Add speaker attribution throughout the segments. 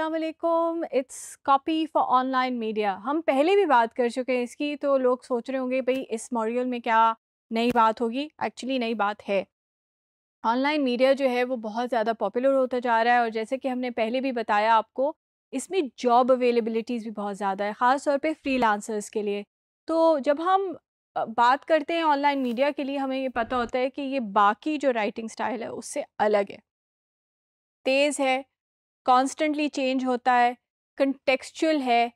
Speaker 1: असलकुम it's copy for online media हम पहले भी बात कर चुके हैं इसकी तो लोग सोच रहे होंगे भाई इस मॉड्यूल में क्या नई बात होगी एक्चुअली नई बात है ऑनलाइन मीडिया जो है वो बहुत ज़्यादा पॉपुलर होता जा रहा है और जैसे कि हमने पहले भी बताया आपको इसमें जॉब अवेलेबिलिटीज़ भी बहुत ज़्यादा है ख़ास तौर फ्री लांसर्स के लिए तो जब हम बात करते हैं ऑनलाइन मीडिया के लिए हमें ये पता होता है कि ये बाकी जो राइटिंग स्टाइल है उससे अलग है तेज़ है कॉन्स्टेंटली चेंज होता है कंटेक्चुअल है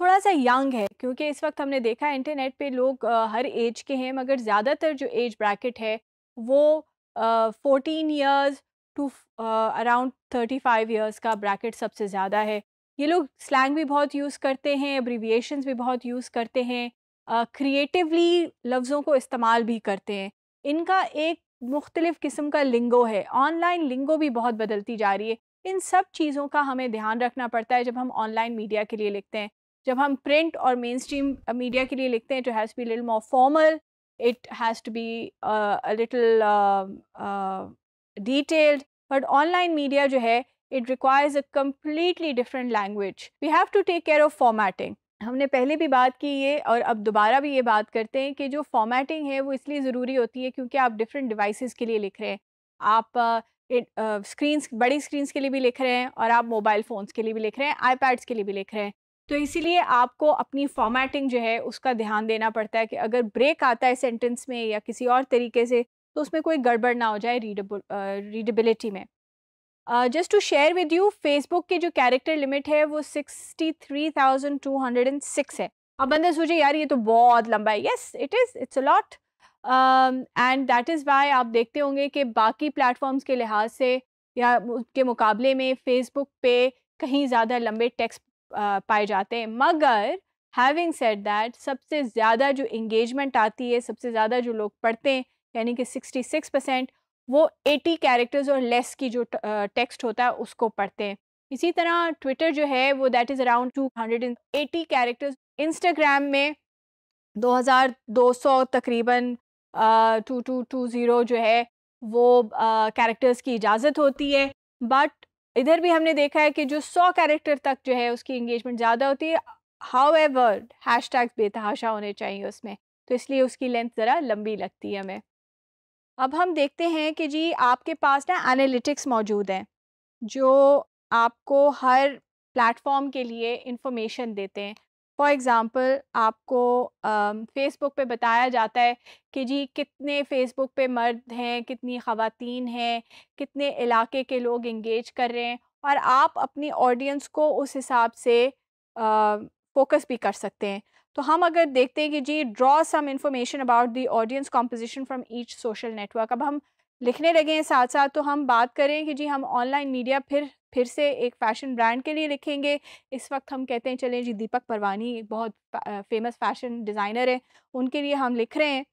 Speaker 1: थोड़ा सा यंग है क्योंकि इस वक्त हमने देखा है इंटरनेट पे लोग हर एज के हैं मगर ज़्यादातर जो एज ब्रैकेट है वो fourteen years to around thirty five years का ब्रैकेट सबसे ज़्यादा है ये लोग स्लैंग भी बहुत यूज़ करते हैं एब्रीविएशन भी बहुत यूज़ करते हैं क्रिएटिवली लफ्ज़ों को इस्तेमाल भी करते हैं इनका एक मुख्तलिफ़ किस्म का लिंगो है ऑनलाइन लिंगो भी बहुत बदलती जा रही है इन सब चीज़ों का हमें ध्यान रखना पड़ता है जब हम ऑनलाइन मीडिया के लिए लिखते हैं जब हम प्रिंट और मेन स्ट्रीम मीडिया के लिए लिखते हैं to has be little more formal it has to be little detailed but online media जो है it requires a completely different language we have to take care of formatting हमने पहले भी बात की ये और अब दोबारा भी ये बात करते हैं कि जो फॉर्मेटिंग है वो इसलिए ज़रूरी होती है क्योंकि आप डिफरेंट डिवाइसेस के लिए लिख रहे हैं आप स्क्रीन बड़ी स्क्रीन्स के लिए भी लिख रहे हैं और आप मोबाइल फ़ोन्स के लिए भी लिख रहे हैं आईपैड्स के लिए भी लिख रहे हैं तो इसीलिए आपको अपनी फॉर्मेटिंग जो है उसका ध्यान देना पड़ता है कि अगर ब्रेक आता है सेंटेंस में या किसी और तरीके से तो उसमें कोई गड़बड़ ना हो जाए रीडेबल रीडेबिलिटी में just to share with you Facebook की जो कैरेक्टर लिमिट है वो sixty three thousand two hundred and six है अब बंदा सोचे यार ये तो बहुत लंबा है yes it is it's a lot and that is why आप देखते होंगे कि बाकी प्लेटफॉर्म्स के लिहाज से या के मुकाबले में फेसबुक पे कहीं ज़्यादा लंबे टेक्स्ट पाए जाते हैं मगर हैविंग सेड दैट सबसे ज़्यादा जो इंगेजमेंट आती है सबसे ज़्यादा जो लोग पढ़ते हैं यानी कि 66 परसेंट वो 80 कैरेक्टर्स और लेस की जो टेक्स्ट होता है उसको पढ़ते हैं इसी तरह ट्विटर जो है वो that is around 280 characters Instagram में 2200 तकरीबन टू टू टू ज़ीरो जो है वो कैरेक्टर्स uh, की इजाज़त होती है बट इधर भी हमने देखा है कि जो सौ कैरेक्टर तक जो है उसकी इंगेजमेंट ज़्यादा होती है हाउ एवर हैश टैग्स बेतहाशा होने चाहिए उसमें तो इसलिए उसकी लेंथ ज़रा लंबी लगती है हमें अब हम देखते हैं कि जी आपके पास ना एनालिटिक्स मौजूद हैं जो आपको हर प्लेटफॉर्म के लिए इंफॉर्मेशन देते हैं फॉर एग्ज़ाम्पल आपको फेसबुक पे बताया जाता है कि जी कितने फेसबुक पे मर्द हैं कितनी ख़वातीन हैं कितने इलाके के लोग इंगेज कर रहे हैं और आप अपनी ऑडियंस को उस हिसाब से फोकस भी कर सकते हैं तो हम अगर देखते हैं कि जी draw some information about the audience composition from each social network अब हम लिखने लगे हैं साथ साथ तो हम बात करें कि जी हम ऑनलाइन मीडिया फिर फिर से एक फ़ैशन ब्रांड के लिए लिखेंगे इस वक्त हम कहते हैं चलें जी दीपक परवानी एक बहुत फेमस फैशन डिज़ाइनर है उनके लिए हम लिख रहे हैं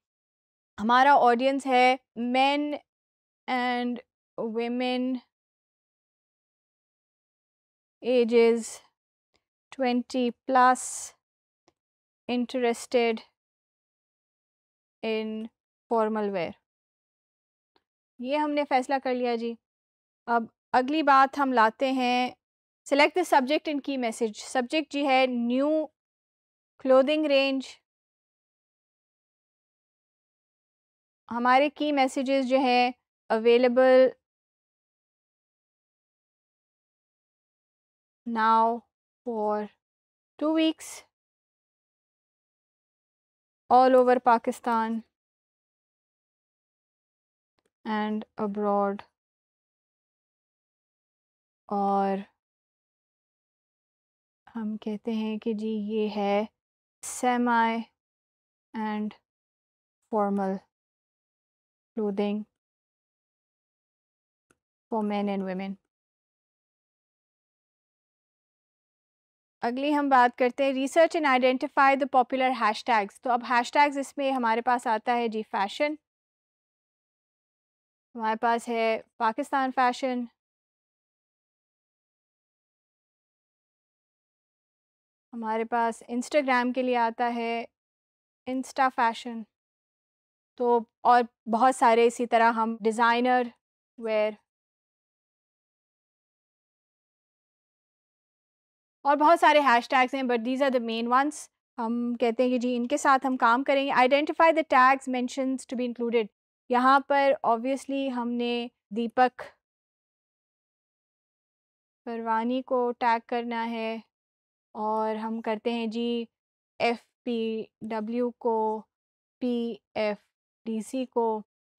Speaker 1: हमारा ऑडियंस है men
Speaker 2: and women ages twenty plus interested in formal wear
Speaker 1: ये हमने फैसला कर लिया जी अब अगली बात हम लाते हैं सेलेक्ट द सब्जेक्ट इन की मैसेज सब्जेक्ट जी है न्यू क्लोदिंग रेंज
Speaker 2: हमारे की मैसेजेस जो हैं available now for two weeks all over Pakistan and abroad और हम कहते हैं कि जी ये है सेमाई and formal clothing for man and women
Speaker 1: अगली हम बात करते हैं research and identify the popular hashtags तो अब हैशटैग्स इसमें हमारे पास आता है जी फैशन
Speaker 2: हमारे पास है पाकिस्तान फैशन हमारे पास इंस्टाग्राम के लिए आता है इंस्टा फैशन तो और बहुत सारे इसी तरह हम डिज़ाइनर वेयर
Speaker 1: और बहुत सारे हैश टैग्स हैं but these are the main ones हम कहते हैं कि जी इनके साथ हम काम करेंगे identify the tags mentions to be included यहाँ पर ऑब्वियसली हमने दीपक परवानी को टैग करना है और हम करते हैं जी एफ पी डब्ल्यू को पी एफ डी सी को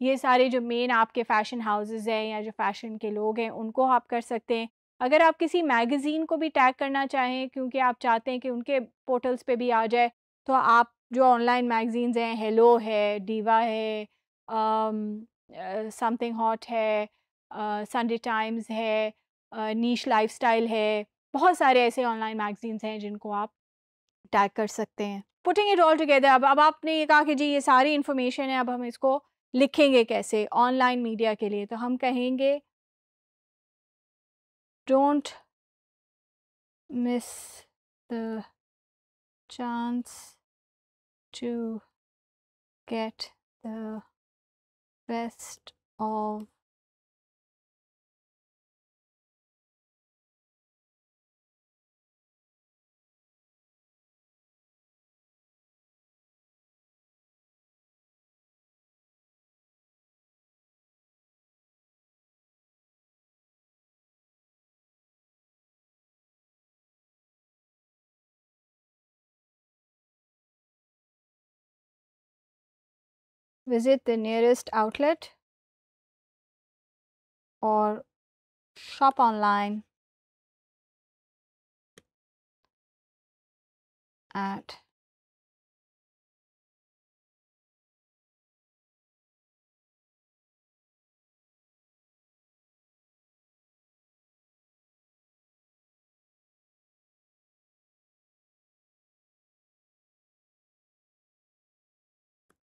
Speaker 1: ये सारे जो मेन आपके फ़ैशन हाउसेज़ हैं या जो फ़ैशन के लोग हैं उनको आप कर सकते हैं अगर आप किसी मैगज़ीन को भी टैग करना चाहें क्योंकि आप चाहते हैं कि उनके पोर्टल्स पे भी आ जाए तो आप जो ऑनलाइन मैगज़ीन्स हैं हेलो है डीवा है समथिंग um, हॉट uh, है संडे uh, टाइम्स है नीच uh, लाइफस्टाइल है बहुत सारे ऐसे ऑनलाइन मैगजीन्स हैं जिनको आप टैग कर सकते हैं पुटिंग इट ऑल टुगेदर अब अब आपने ये कहा कि जी ये सारी इन्फॉर्मेशन है अब हम इसको लिखेंगे कैसे ऑनलाइन मीडिया के लिए तो हम कहेंगे don't
Speaker 2: miss the chance to get the Best of visit the nearest outlet or shop online at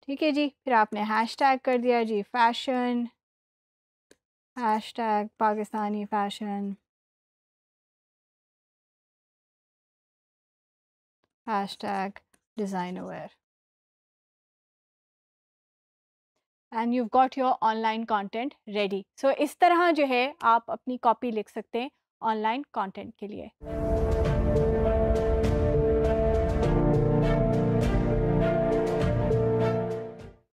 Speaker 2: ठीक है जी फिर आपने हैश टैग कर दिया जी fashion hashtag Pakistani fashion hashtag design aware
Speaker 1: and you got your online content ready so इस तरह जो है आप अपनी कॉपी लिख सकते हैं ऑनलाइन कॉन्टेंट के लिए